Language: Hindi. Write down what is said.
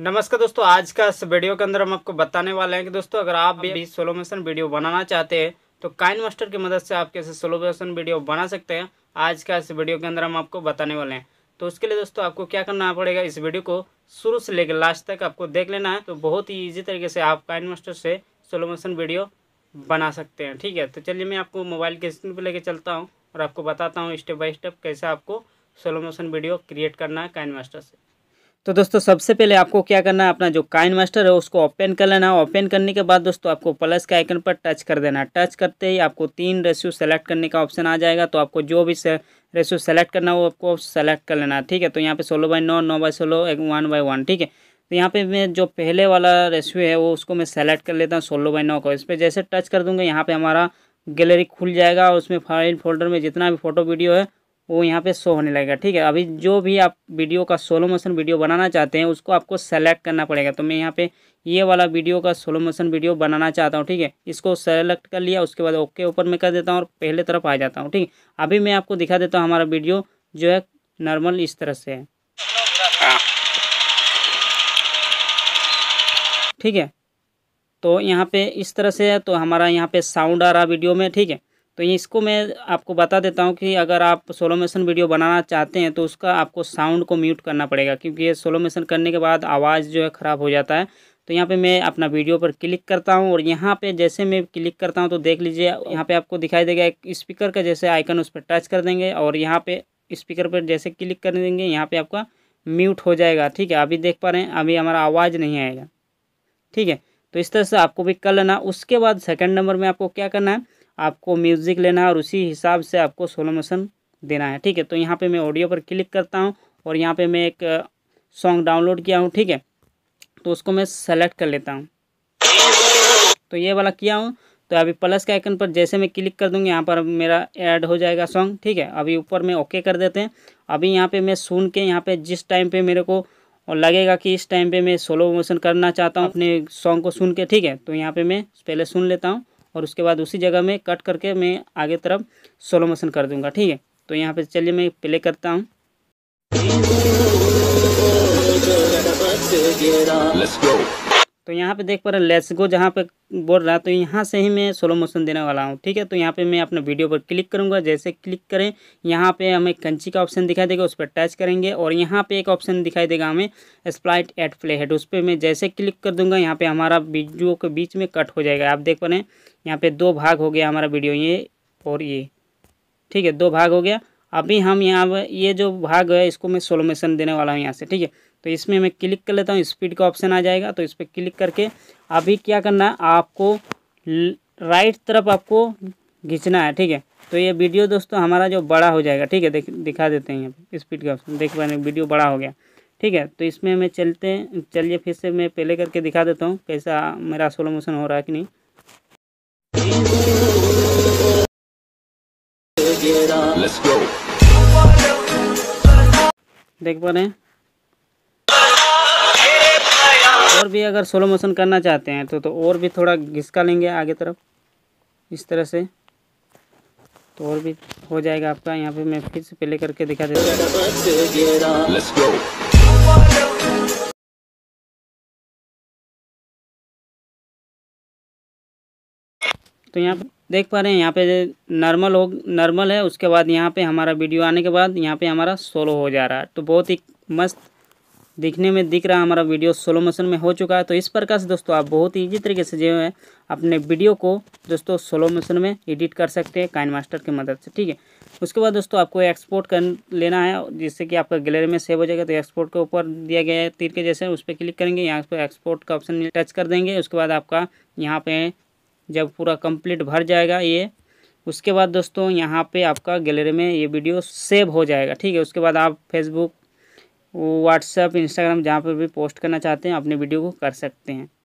नमस्कार दोस्तों आज का इस वीडियो के अंदर हम आपको बताने वाले हैं कि दोस्तों अगर आप भी सोलो मोशन वीडियो बनाना चाहते हैं तो काइन मास्टर की मदद से आप कैसे सोलो मोशन वीडियो बना सकते हैं आज का इस वीडियो के अंदर हम आपको बताने वाले हैं तो उसके लिए दोस्तों आपको क्या करना पड़ेगा इस वीडियो को शुरू से लेकर लास्ट तक आपको देख लेना है तो बहुत ही ईजी तरीके से आप काइन मास्टर से सोलो मोशन वीडियो बना सकते हैं ठीक है तो चलिए मैं आपको मोबाइल के स्क्रीन पर लेकर चलता हूँ और आपको बताता हूँ स्टेप बाई स्टेप कैसे आपको सोलो मोशन वीडियो क्रिएट करना है काइन मास्टर से तो दोस्तों सबसे पहले आपको क्या करना है अपना जो काइन मास्टर है उसको ओपन कर लेना है ओपन करने के बाद दोस्तों आपको प्लस के आइकन पर टच कर देना है टच करते ही आपको तीन रेशियो सेलेक्ट करने का ऑप्शन आ जाएगा तो आपको जो भी रेशियो सेलेक्ट करना हो आपको सेलेक्ट कर लेना है ठीक है तो यहाँ पे सोलह बाई नौ नौ बाई सोलो एक वन बाई वन ठीक है तो यहाँ पे मैं जो पहले वाला रेशियो है वो उसको मैं सेलेक्ट कर लेता हूँ सोलह बाई नौ को इस पर जैसे टच कर दूँगा यहाँ पर हमारा गैलरी खुल जाएगा और उसमें फाइल फोल्डर में जितना भी फोटो वीडियो है वो यहाँ पे शो होने लगेगा ठीक है अभी जो भी आप वीडियो का सोलो मोशन वीडियो बनाना चाहते हैं उसको आपको सेलेक्ट करना पड़ेगा तो मैं यहाँ पे ये वाला वीडियो का सोलो मोशन वीडियो बनाना चाहता हूँ ठीक है इसको सेलेक्ट कर लिया उसके बाद ओके ऊपर मैं कर देता हूँ और पहले तरफ आ जाता हूँ ठीक है अभी मैं आपको दिखा देता हूँ हमारा वीडियो जो है नॉर्मल इस तरह से है हाँ। ठीक है तो यहाँ पे इस तरह से है तो हमारा यहाँ पे साउंड आ रहा वीडियो में ठीक है तो इसको मैं आपको बता देता हूँ कि अगर आप सोलोमेशन वीडियो बनाना चाहते हैं तो उसका आपको साउंड को म्यूट करना पड़ेगा क्योंकि ये सोलोमेशन करने के बाद आवाज़ जो है ख़राब हो जाता है तो यहाँ पे मैं अपना वीडियो पर क्लिक करता हूँ और यहाँ पे जैसे मैं क्लिक करता हूँ तो देख लीजिए यहाँ पर आपको दिखाई देगा एक स्पीकर का जैसे आइकन उस पर टच कर देंगे और यहाँ पर स्पीकर पर जैसे क्लिक कर देंगे यहाँ पर आपका म्यूट हो जाएगा ठीक है अभी देख पा रहे हैं अभी हमारा आवाज़ नहीं आएगा ठीक है तो इस तरह से आपको भी कर लेना उसके बाद सेकेंड नंबर में आपको क्या करना है आपको म्यूज़िक लेना है और उसी हिसाब से आपको सोलो मोशन देना है ठीक है तो यहाँ पे मैं ऑडियो पर क्लिक करता हूँ और यहाँ पे मैं एक सॉन्ग डाउनलोड किया हूँ ठीक है तो उसको मैं सेलेक्ट कर लेता हूँ तो ये वाला किया हूँ तो अभी प्लस के आइकन पर जैसे मैं क्लिक कर दूँगी यहाँ पर मेरा ऐड हो जाएगा सॉन्ग ठीक है अभी ऊपर में ओके कर देते हैं अभी यहाँ पर मैं सुन के यहाँ पर जिस टाइम पर मेरे को और लगेगा कि इस टाइम पे मैं सोलो मोशन करना चाहता हूँ अपने सॉन्ग को सुन के ठीक है तो यहाँ पे मैं पहले सुन लेता हूँ और उसके बाद उसी जगह में कट करके मैं आगे तरफ सोलो मोशन कर दूंगा ठीक है तो यहाँ पे चलिए मैं प्ले करता हूँ Let's go. तो यहाँ पे देख पा रहे हैं लेट्स गो जहाँ पे बोल रहा है तो यहाँ से ही मैं स्लो मोशन देने वाला हूँ ठीक है तो यहाँ पे मैं अपने वीडियो पर क्लिक करूँगा जैसे क्लिक करें यहाँ पे हमें कंची का ऑप्शन दिखाई देगा उस पर टच करेंगे और यहाँ पे एक ऑप्शन दिखाई देगा हमें स्प्लाइट एट प्ले हेड उस पर मैं जैसे क्लिक कर दूँगा यहाँ पर हमारा वीडियो के बीच में कट हो जाएगा आप देख पा रहे हैं यहाँ पर दो भाग हो गया हमारा वीडियो ये और ये ठीक है दो भाग हो गया अभी हम यहाँ ये जो भाग है इसको मैं सोलोमेशन देने वाला हूँ यहाँ से ठीक है तो इसमें मैं क्लिक कर लेता हूँ स्पीड का ऑप्शन आ जाएगा तो इस पर क्लिक करके अभी क्या करना है आपको राइट तरफ आपको घिंचना है ठीक है तो ये वीडियो दोस्तों हमारा जो बड़ा हो जाएगा ठीक है देख दिखा देते हैं स्पीड का ऑप्शन देख पा रहे वीडियो बड़ा हो गया ठीक है तो इसमें मैं चलते हैं चलिए फिर से मैं पहले करके दिखा देता हूँ कैसा मेरा स्लो मोशन हो रहा है कि नहीं देख पा रहे हैं और भी अगर स्लो मोशन करना चाहते हैं तो तो और भी थोड़ा घिसका लेंगे आगे तरफ इस तरह से तो और भी हो जाएगा आपका यहाँ पे मैं फिर से प्ले करके दिखा देता हूँ तो यहाँ पे देख पा रहे हैं यहाँ पे नॉर्मल हो नॉर्मल है उसके बाद यहाँ पे हमारा वीडियो आने के बाद यहाँ पे हमारा सोलो हो जा रहा है तो बहुत ही मस्त दिखने में दिख रहा हमारा वीडियो स्लो मोशन में हो चुका है तो इस प्रकार से दोस्तों आप बहुत ईजी तरीके से जो है अपने वीडियो को दोस्तों स्लो मोशन में एडिट कर सकते हैं काइन मास्टर की मदद से ठीक है उसके बाद दोस्तों आपको एक्सपोर्ट कर लेना है जिससे कि आपका गैलरी में सेव हो जाएगा तो एक्सपोर्ट के ऊपर दिया गया है तीर के जैसे उस पर क्लिक करेंगे यहाँ पर एक्सपोर्ट का ऑप्शन टच कर देंगे उसके बाद आपका यहाँ पर जब पूरा कंप्लीट भर जाएगा ये उसके बाद दोस्तों यहाँ पे आपका गैलरी में ये वीडियो सेव हो जाएगा ठीक है उसके बाद आप फेसबुक व्हाट्सअप इंस्टाग्राम जहाँ पर भी पोस्ट करना चाहते हैं अपने वीडियो को कर सकते हैं